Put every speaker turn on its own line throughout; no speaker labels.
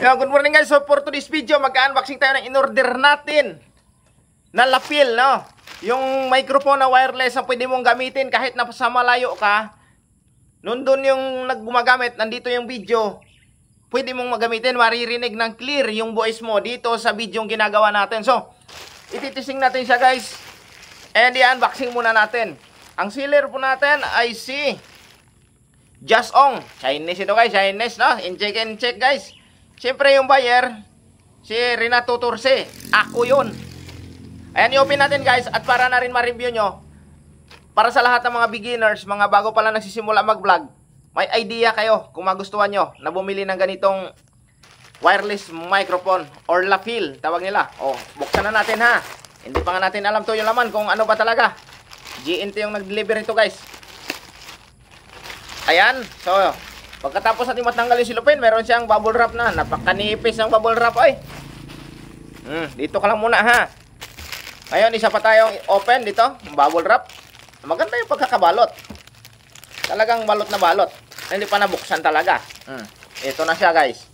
Yo, good morning guys. So for today's video, mag-unboxing tayo ng in-order natin na lapel, no? Yung microphone na wireless ang pwede mong gamitin kahit na sa malayo ka. Nandun yung naggumagamit, nandito yung video. Pwede mong magamitin, maririnig ng clear yung voice mo dito sa video yung ginagawa natin. So, ititising natin siya guys. And i-unboxing muna natin. Ang sealer po natin ay si Just Ong. Chinese ito guys, Chinese no? In-check and check guys. Siyempre yung buyer, si Renato Turse. Ako yun. Ayan yung open natin guys. At para na rin ma-review nyo, para sa lahat ng mga beginners, mga bago pala nagsisimula mag-vlog, may idea kayo kung magustuhan nyo na bumili ng ganitong wireless microphone or lapel tawag nila. O, oh, buksan na natin ha. Hindi pa nga natin alam to yung laman kung ano ba talaga. GNT yung nag-deliver nito guys. Ayan. So, Pagkatapos natin matanggalin si silupin, meron siyang bubble wrap na. Napakanipis ang bubble wrap, ay. Hmm, dito ka lang muna, ha. Ngayon, isa pa tayong open dito, bubble wrap. Maganda yung pagkakabalot. Talagang balot na balot. Hindi pa nabuksan talaga. Hmm. Ito na siya, guys.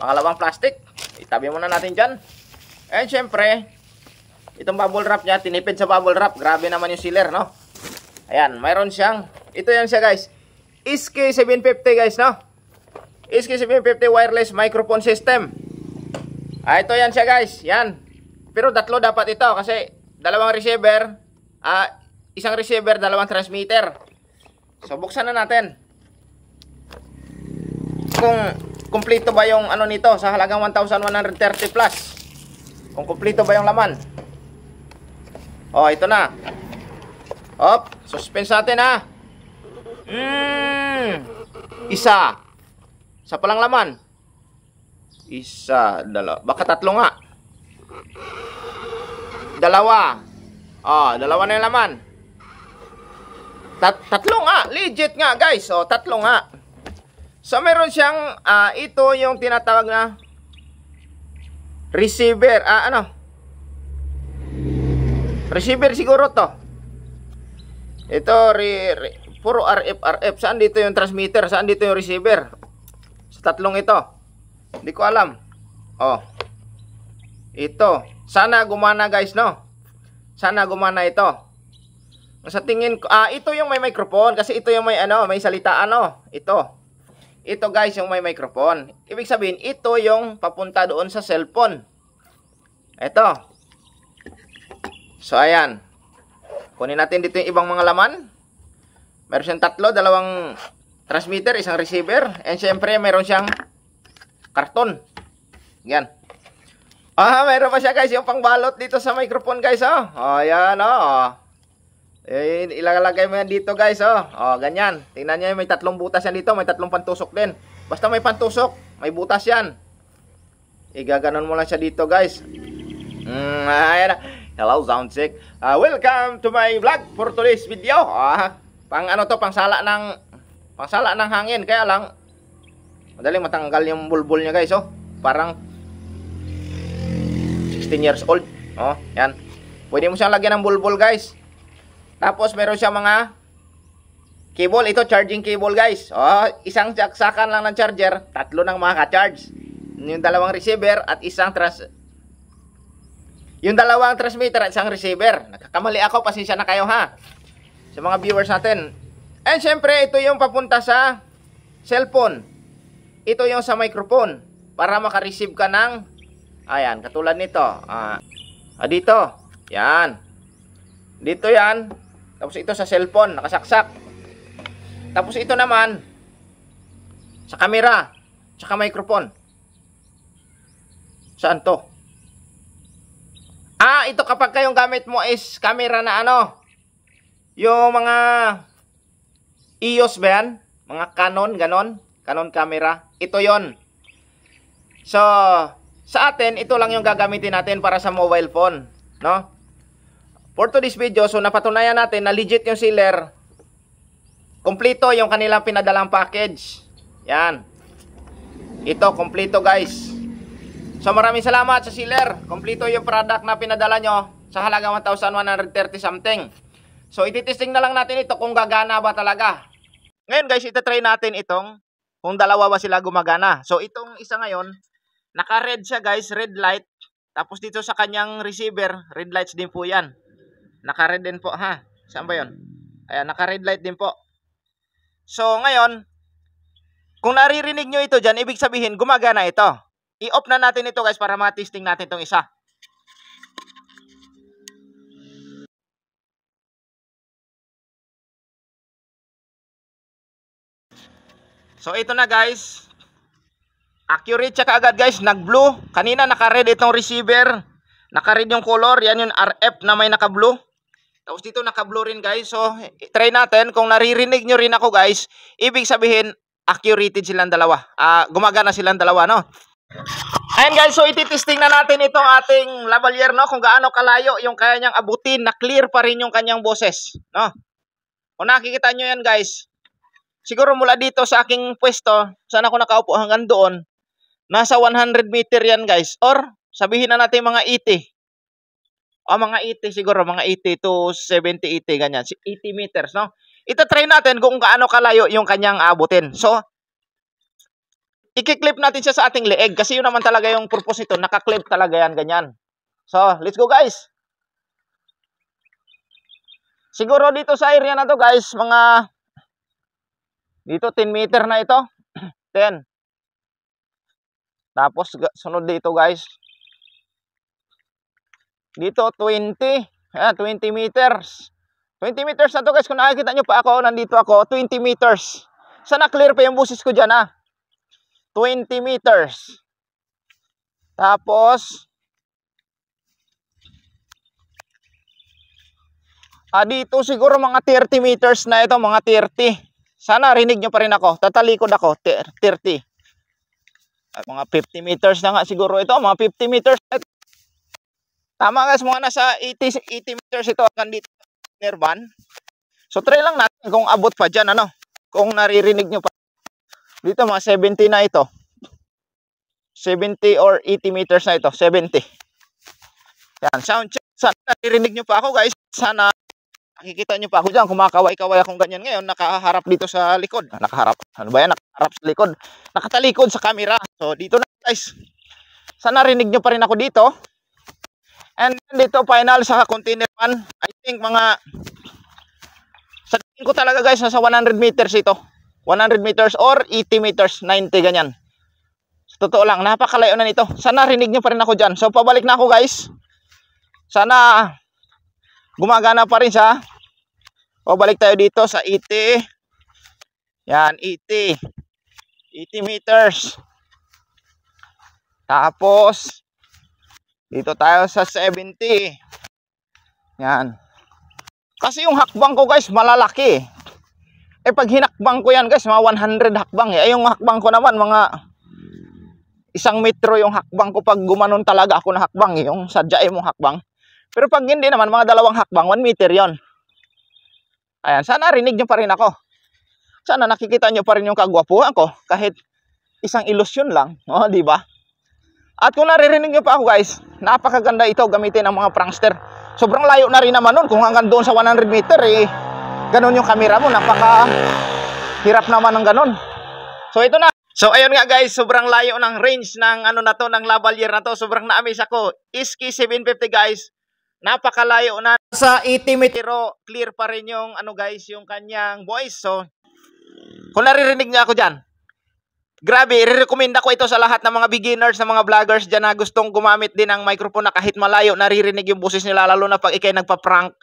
Pangalawang plastic. Itabi muna natin dyan. And syempre, itong bubble wrap niya, tinipid sa bubble wrap. Grabe naman yung sealer, no? Ayan, mayroon siyang, ito yan siya, guys SK750 guys no SK750 wireless microphone system ah, ito yan siya guys yan pero tatlo dapat ito kasi dalawang receiver ah, isang receiver dalawang transmitter so buksan na natin kung kumpleto ba yung ano nito sa halagang 1130 plus kung kumpleto ba yung laman oh ito na op suspense natin ha Mm. Isa. Sa palang laman. Isa, dalawa. Baka tatlo nga. Dalawa. Oh, dalawa na yung laman. Tat tatlo nga. Legit nga, guys. Oh, tatlo nga. So, meron siyang, uh, ito yung tinatawag na receiver. Ah, ano? Receiver siguro to. Ito, re, re, Puro RF, RF. Saan dito yung transmitter? Saan dito yung receiver? Sa tatlong ito. Hindi ko alam. Oh. Ito. Sana gumana guys, no? Sana gumana ito. Sa tingin ko, ah, ito yung may microphone. Kasi ito yung may ano, may salita ano. Ito. Ito guys, yung may microphone. Ibig sabihin, ito yung papunta doon sa cellphone. Ito. So, ayan. Kunin natin dito yung ibang mga laman. Meron siyang tatlo, dalawang transmitter, isang receiver. And syempre, meron siyang karton. Yan. Ah, meron pa siya guys, yung pangbalot dito sa microphone guys, oh. Oh, yan, oh. Eh, ilalagay mo yan dito guys, oh. Oh, ganyan. Tingnan niyo, may tatlong butas yan dito, may tatlong pantusok din. Basta may pantusok, may butas yan. Igaganon mo lang siya dito guys. Mm, ayan. Hello, sound check. Uh, ah, welcome to my vlog for today's video. Ah, pang ano to, pang sala ng pang sala ng hangin kaya lang madaling matanggal yung bulbul niya guys oh. Parang 16 years old. Oh, yan. Pwede mo siyang lagyan ng bulbul guys. Tapos meron siya mga cable, ito charging cable guys. Oh, isang saksakan lang ng charger, tatlo nang makaka-charge. Yung dalawang receiver at isang trans yung dalawang transmitter at isang receiver. Nagkakamali ako, pasensya na kayo ha sa mga viewers natin. And syempre, ito yung papunta sa cellphone. Ito yung sa microphone para makareceive ka ng ayan, katulad nito. Ah, ah dito. Yan. Dito yan. Tapos ito sa cellphone, nakasaksak. Tapos ito naman sa camera, sa microphone. Saan to? Ah, ito kapag kayong gamit mo is camera na ano, yung mga EOS ba yan? Mga Canon, ganon. Canon camera. Ito yon. So, sa atin, ito lang yung gagamitin natin para sa mobile phone. No? For to this video, so napatunayan natin na legit yung sealer. Kompleto yung kanilang pinadalang package. Yan. Ito, kompleto guys. So maraming salamat sa sealer. Kompleto yung product na pinadala nyo sa halaga 1,130 something. So ititesting na lang natin ito kung gagana ba talaga. Ngayon guys, itatry natin itong kung dalawa ba sila gumagana. So itong isa ngayon, naka-red siya guys, red light. Tapos dito sa kanyang receiver, red lights din po yan. Naka-red din po ha. Saan ba yun? Ayan, naka-red light din po. So ngayon, kung naririnig nyo ito dyan, ibig sabihin gumagana ito. I-off na natin ito guys para matesting natin itong isa. So ito na guys. Accurate siya kaagad guys. Nag-blue. Kanina naka-red itong receiver. Naka-red yung color. Yan yung RF na may naka-blue. Tapos dito naka-blue rin guys. So try natin. Kung naririnig niyo rin ako guys. Ibig sabihin accurate silang dalawa. Uh, gumagana silang dalawa no. Ayan guys, so ititesting na natin itong ating lavalier no kung gaano kalayo yung kaya niyang abutin na clear pa rin yung kanyang boses no. Kung nakikita nyo yan guys, Siguro mula dito sa aking pwesto, saan ako nakaupo hanggang doon, nasa 100 meter yan guys. Or sabihin na natin mga 80. O ah, mga 80 siguro, mga 80 to 70, 80, ganyan. 80 meters, no? Ito try natin kung gaano kalayo yung kanyang abutin. So, ikiklip natin siya sa ating leeg kasi yun naman talaga yung purpose nito. Nakaklip talaga yan, ganyan. So, let's go guys. Siguro dito sa area na to guys, mga dito 10 meter na ito. 10. Tapos sunod dito guys. Dito 20. Ah, 20 meters. 20 meters na to guys. Kung nakikita nyo pa ako, nandito ako. 20 meters. Sana clear pa yung busis ko dyan ha. Ah. 20 meters. Tapos, ah, dito siguro mga 30 meters na ito, mga 30. Sana rinig nyo pa rin ako. Tatalikod ako. 30. At mga 50 meters na nga siguro ito. Mga 50 meters. Ito. Tama guys, mga nasa 80, 80 meters ito hanggang dito Nirvan. So try lang natin kung abot pa dyan, ano? Kung naririnig nyo pa. Dito mga 70 na ito. 70 or 80 meters na ito. 70. Yan, sound check. Sana naririnig nyo pa ako guys. Sana Nakikita nyo pa ako dyan, kumakaway-kaway akong ganyan. Ngayon, nakaharap dito sa likod. Ah, nakaharap. Ano ba yan? Nakaharap sa likod. Nakatalikod sa camera. So, dito na guys. Sana narinig nyo pa rin ako dito. And dito, final sa container man. I think mga... Sa tingin ko talaga guys, nasa 100 meters ito. 100 meters or 80 meters, 90 ganyan. So, totoo lang, napakalayo na nito. Sana narinig nyo pa rin ako dyan. So, pabalik na ako guys. Sana gumagana pa rin siya o balik tayo dito sa 80. E yan, 80. E 80 e meters. Tapos, dito tayo sa 70. Yan. Kasi yung hakbang ko guys, malalaki. Eh pag hinakbang ko yan guys, mga 100 hakbang eh. yung hakbang ko naman, mga isang metro yung hakbang ko pag gumanon talaga ako na hakbang eh, Yung sadya mo hakbang. Pero pag hindi naman, mga dalawang hakbang, 1 meter yon Ayan, sana rinig nyo pa rin ako. Sana nakikita nyo pa rin yung kagwapuhan ko kahit isang ilusyon lang. no? di ba? At kung naririnig nyo pa ako guys, napakaganda ito gamitin ng mga prankster. Sobrang layo na rin naman nun. Kung hanggang doon sa 100 meter, eh, ganun yung camera mo. Napaka hirap naman ng ganun. So, ito na. So ayun nga guys, sobrang layo ng range ng ano na to, ng lavalier na to. Sobrang na-amaze ako. Iski 750 guys napakalayo na sa itimit pero clear pa rin yung ano guys yung kanyang voice so kung naririnig niya ako dyan grabe re-recommend ako ito sa lahat ng mga beginners ng mga vloggers dyan na gustong gumamit din ng microphone na kahit malayo naririnig yung boses nila lalo na pag ikay nagpa-prank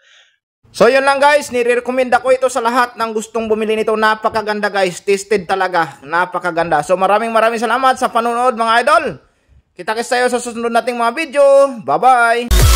So yun lang guys, nire-recommend ako ito sa lahat ng gustong bumili nito. Napakaganda guys, tested talaga. Napakaganda. So maraming maraming salamat sa panonood mga idol. Kita-kits tayo sa susunod nating mga video. Bye-bye!